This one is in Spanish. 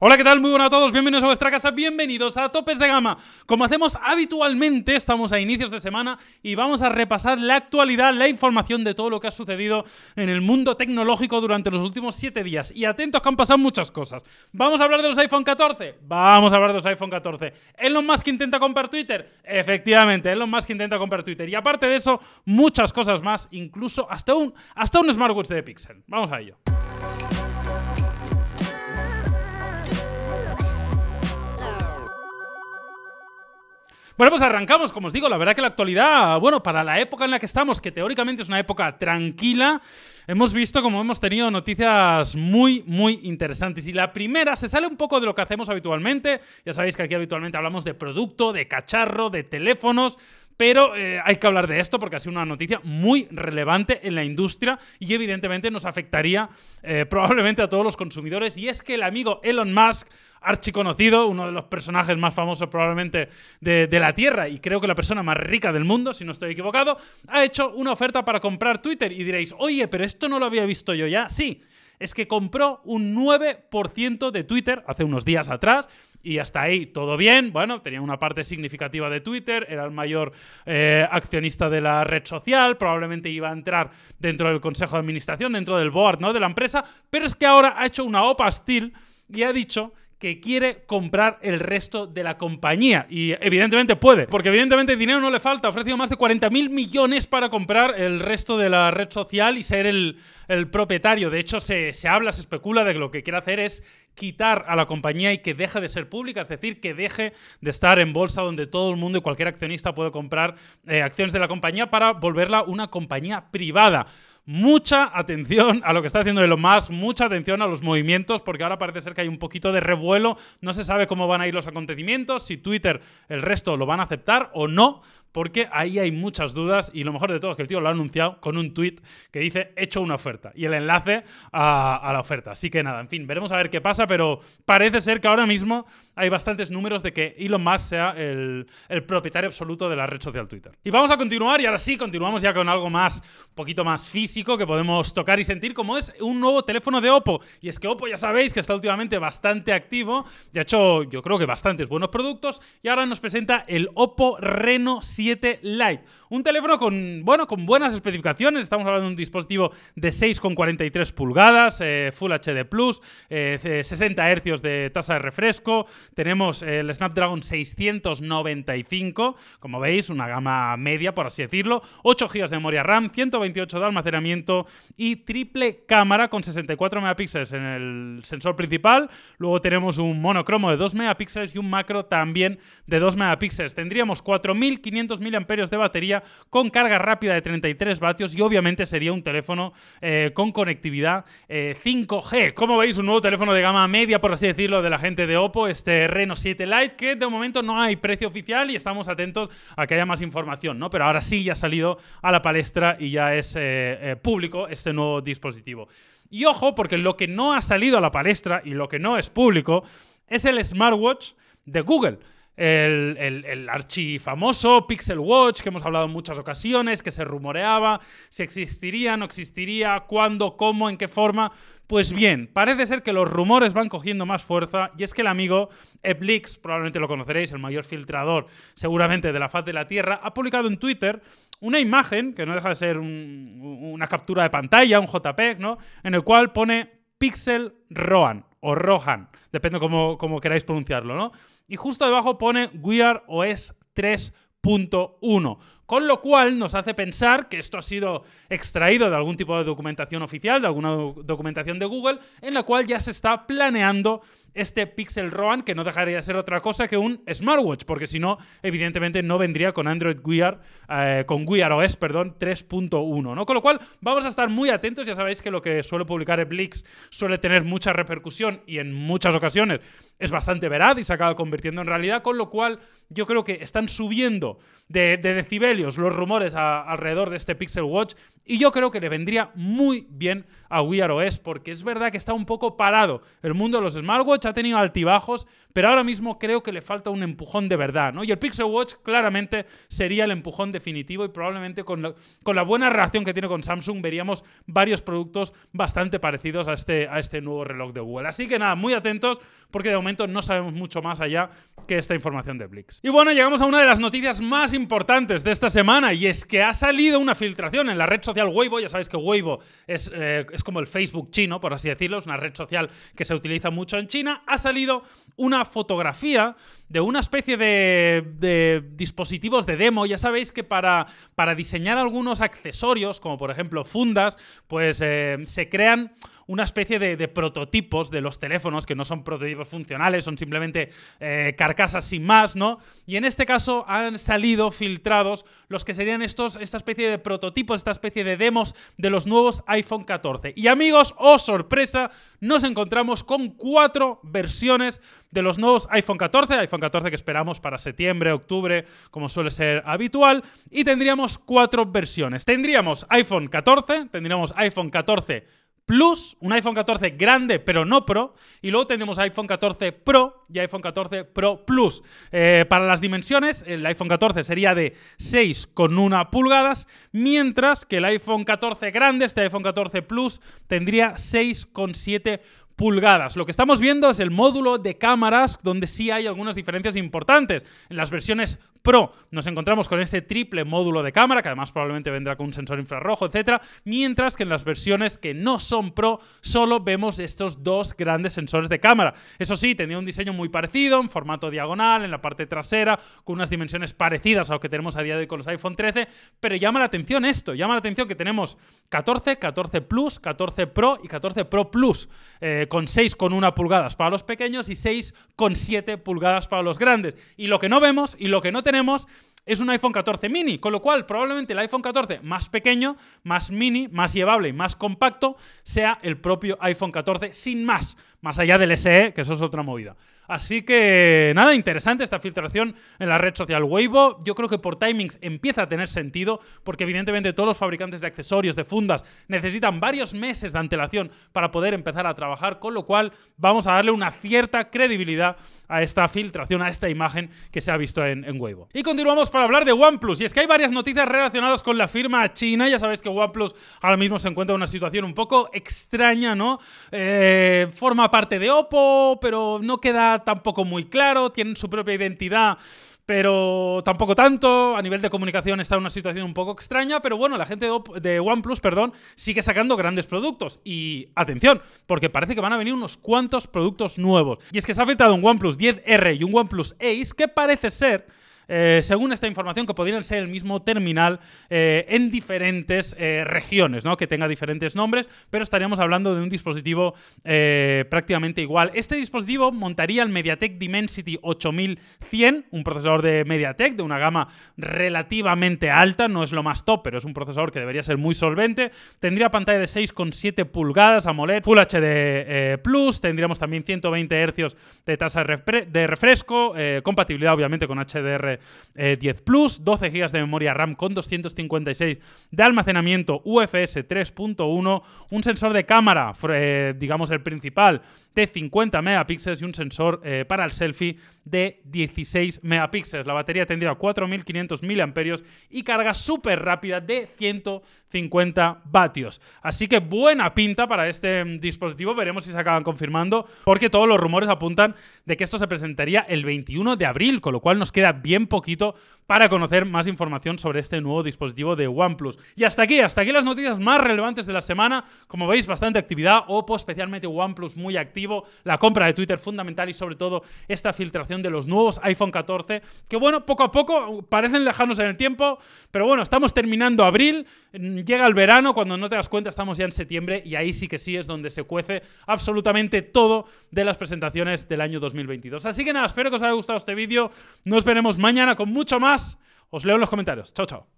Hola, ¿qué tal? Muy buenas a todos, bienvenidos a vuestra casa, bienvenidos a Topes de Gama. Como hacemos habitualmente, estamos a inicios de semana y vamos a repasar la actualidad, la información de todo lo que ha sucedido en el mundo tecnológico durante los últimos 7 días. Y atentos que han pasado muchas cosas. ¿Vamos a hablar de los iPhone 14? Vamos a hablar de los iPhone 14. ¿Elon Musk intenta comprar Twitter? Efectivamente, Elon Musk intenta comprar Twitter. Y aparte de eso, muchas cosas más, incluso hasta un, hasta un smartwatch de Pixel. Vamos a ello. Bueno, pues arrancamos, como os digo, la verdad que la actualidad, bueno, para la época en la que estamos, que teóricamente es una época tranquila, hemos visto como hemos tenido noticias muy, muy interesantes. Y la primera se sale un poco de lo que hacemos habitualmente. Ya sabéis que aquí habitualmente hablamos de producto, de cacharro, de teléfonos, pero eh, hay que hablar de esto porque ha sido una noticia muy relevante en la industria y evidentemente nos afectaría eh, probablemente a todos los consumidores. Y es que el amigo Elon Musk, archiconocido, uno de los personajes más famosos probablemente de, de la Tierra y creo que la persona más rica del mundo, si no estoy equivocado, ha hecho una oferta para comprar Twitter. Y diréis, oye, pero esto no lo había visto yo ya. Sí es que compró un 9% de Twitter hace unos días atrás y hasta ahí todo bien. Bueno, tenía una parte significativa de Twitter, era el mayor eh, accionista de la red social, probablemente iba a entrar dentro del consejo de administración, dentro del board ¿no? de la empresa, pero es que ahora ha hecho una OPA Steel y ha dicho que quiere comprar el resto de la compañía. Y evidentemente puede, porque evidentemente dinero no le falta. Ha ofrecido más de 40.000 millones para comprar el resto de la red social y ser el, propietario. De hecho, se, se, habla, se especula de que lo que quiere hacer es quitar a la compañía y que deje de ser pública, es decir, que deje de estar en bolsa donde todo el mundo y cualquier accionista puede comprar eh, acciones de la compañía para volverla una compañía privada mucha atención a lo que está haciendo Elon Musk, mucha atención a los movimientos, porque ahora parece ser que hay un poquito de revuelo, no se sabe cómo van a ir los acontecimientos, si Twitter, el resto, lo van a aceptar o no, porque ahí hay muchas dudas y lo mejor de todo es que el tío lo ha anunciado con un tweet que dice he hecho una oferta y el enlace a, la oferta. Así que nada, en fin, veremos a ver qué pasa, pero parece ser que ahora mismo hay bastantes números de que Elon Musk sea el, el propietario absoluto de la red social Twitter. Y vamos a continuar y ahora sí, continuamos ya con algo más, un poquito más físico que podemos tocar y sentir como es un nuevo teléfono de Oppo. Y es que Oppo ya sabéis que está últimamente bastante activo, ya ha hecho yo creo que bastantes buenos productos y ahora nos presenta el Oppo Reno 7. 7 Lite. Un teléfono con, bueno, con buenas especificaciones. Estamos hablando de un dispositivo de 6,43 pulgadas, eh, Full HD Plus, 60 eh, Hz de tasa de refresco. Tenemos el Snapdragon 695, como veis, una gama media, por así decirlo. 8 GB de memoria RAM, 128 de almacenamiento y triple cámara con 64 megapíxeles en el sensor principal. Luego tenemos un monocromo de 2 megapíxeles y un macro también de 2 megapíxeles. Tendríamos 4500 mil amperios de batería con carga rápida de 33 vatios y obviamente sería un teléfono eh, con conectividad 5G. Eh, Como veis, un nuevo teléfono de gama media, por así decirlo, de la gente de Oppo, este Reno 7 Lite, que de momento no hay precio oficial y estamos atentos a que haya más información, ¿no? Pero ahora sí ya ha salido a la palestra y ya es eh, público este nuevo dispositivo. Y ojo, porque lo que no ha salido a la palestra y lo que no es público es el smartwatch de Google el, el, famoso, Pixel Watch, que hemos hablado en muchas ocasiones, que se rumoreaba, si existiría, no existiría, cuándo, cómo, en qué forma. Pues bien, parece ser que los rumores van cogiendo más fuerza y es que el amigo Eplix, probablemente lo conoceréis, el mayor filtrador seguramente de la faz de la Tierra, ha publicado en Twitter una imagen, que no deja de ser una captura de pantalla, un JPEG, ¿no? En el cual pone Pixel Rohan o Rohan, depende cómo, cómo queráis pronunciarlo, ¿no? Y justo debajo pone OS 3.1. Con lo cual nos hace pensar que esto ha sido extraído de algún tipo de documentación oficial, de alguna documentación de Google, en la cual ya se está planeando este Pixel Roan, que no dejaría de ser otra cosa que un smartwatch, porque si no, evidentemente no vendría con Android Wear, eh, con Wear OS, perdón, 3.1, ¿no? Con lo cual, vamos a estar muy atentos, ya sabéis que lo que suele publicar Blix suele tener mucha repercusión y en muchas ocasiones es bastante veraz y se acaba convirtiendo en realidad, con lo cual yo creo que están subiendo de, de decibel los rumores alrededor de este Pixel Watch y yo creo que le vendría muy bien a Wear OS porque es verdad que está un poco parado. El mundo de los smartwatch ha tenido altibajos, pero ahora mismo creo que le falta un empujón de verdad, ¿no? Y el Pixel Watch claramente sería el empujón definitivo y probablemente con la, buena relación que tiene con Samsung veríamos varios productos bastante parecidos a este, a este nuevo reloj de Google. Así que nada, muy atentos porque de momento no sabemos mucho más allá que esta información de Blix. Y bueno, llegamos a una de las noticias más importantes de esta semana y es que ha salido una filtración en la red social Weibo. Ya sabéis que Weibo eh, es, como el Facebook chino, por así decirlo, es una red social que se utiliza mucho en China. Ha salido una fotografía de una especie de, dispositivos de demo. Ya sabéis que para, para diseñar algunos accesorios, como por ejemplo fundas, pues eh, se crean una especie de, prototipos de los teléfonos, que no son prototipos funcionales, son simplemente eh, carcasas sin más, ¿no? Y en este caso han salido filtrados los que serían estos, esta especie de prototipos, esta especie de demos de los nuevos iPhone 14. Y amigos, oh sorpresa, nos encontramos con cuatro versiones de los nuevos iPhone 14, iPhone 14 que esperamos para septiembre, octubre, como suele ser habitual, y tendríamos cuatro versiones. Tendríamos iPhone 14, tendríamos iPhone 14 Plus, un iPhone 14 grande pero no Pro, y luego tenemos iPhone 14 Pro y iPhone 14 Pro Plus. Eh, para las dimensiones, el iPhone 14 sería de 6,1 pulgadas, mientras que el iPhone 14 grande, este iPhone 14 Plus, tendría 6,7 pulgadas. Lo que estamos viendo es el módulo de cámaras donde sí hay algunas diferencias importantes. En las versiones Pro. Nos encontramos con este triple módulo de cámara, que además probablemente vendrá con un sensor infrarrojo, etcétera, mientras que en las versiones que no son Pro solo vemos estos dos grandes sensores de cámara. Eso sí, tenía un diseño muy parecido, en formato diagonal, en la parte trasera, con unas dimensiones parecidas a lo que tenemos a día de hoy con los iPhone 13, pero llama la atención esto, llama la atención que tenemos 14, 14 Plus, 14 Pro y 14 Pro Plus, eh, con 6,1 pulgadas para los pequeños y 6,7 pulgadas para los grandes. Y lo que no vemos y lo que no tenemos tenemos es un iPhone 14 mini, con lo cual probablemente el iPhone 14 más pequeño, más mini, más llevable y más compacto sea el propio iPhone 14 sin más. Más allá del SE, que eso es otra movida. Así que nada, interesante esta filtración en la red social Weibo. Yo creo que por timings empieza a tener sentido, porque evidentemente todos los fabricantes de accesorios, de fundas, necesitan varios meses de antelación para poder empezar a trabajar, con lo cual vamos a darle una cierta credibilidad a esta filtración, a esta imagen que se ha visto en, Weibo. Y continuamos para hablar de OnePlus, y es que hay varias noticias relacionadas con la firma china. Ya sabéis que OnePlus ahora mismo se encuentra en una situación un poco extraña, ¿no? Eh, forma parte de Oppo, pero no queda tampoco muy claro, tienen su propia identidad pero tampoco tanto. A nivel de comunicación está en una situación un poco extraña, pero bueno, la gente de OnePlus, perdón, sigue sacando grandes productos. Y atención, porque parece que van a venir unos cuantos productos nuevos. Y es que se ha afectado un OnePlus 10R y un OnePlus Ace, que parece ser eh, según esta información, que podrían ser el mismo terminal eh, en diferentes eh, regiones, ¿no? que tenga diferentes nombres, pero estaríamos hablando de un dispositivo prácticamente igual. Este dispositivo montaría el MediaTek Dimensity 8100, un procesador de MediaTek de una gama relativamente alta, no es lo más top, pero es un procesador que debería ser muy solvente. Tendría pantalla de 6,7 pulgadas AMOLED, Full HD Plus, tendríamos también 120 Hz de tasa de refresco, compatibilidad obviamente con HDR 10 eh, Plus, 12 GB de memoria RAM con 256 de almacenamiento UFS 3.1, un sensor de cámara, eh, digamos el principal, de 50 megapíxeles y un sensor eh, para el selfie de 16 megapíxeles. La batería tendría 4500 mAh y carga súper rápida de 150 vatios. Así que buena pinta para este mm, dispositivo. Veremos si se acaban confirmando, porque todos los rumores apuntan de que esto se presentaría el 21 de abril, con lo cual nos queda bien poquito para conocer más información sobre este nuevo dispositivo de OnePlus. Y hasta aquí, hasta aquí las noticias más relevantes de la semana. Como veis, bastante actividad. Oppo, especialmente OnePlus, muy activo. La compra de Twitter fundamental y sobre todo esta filtración de los nuevos iPhone 14. Que bueno, poco a poco parecen lejanos en el tiempo, pero bueno, estamos terminando abril. Llega el verano, cuando no te das cuenta estamos ya en septiembre y ahí sí que sí es donde se cuece absolutamente todo de las presentaciones del año 2022. Así que nada, espero que os haya gustado este vídeo. Nos veremos mañana con mucho más os leo en los comentarios. Chao, chao.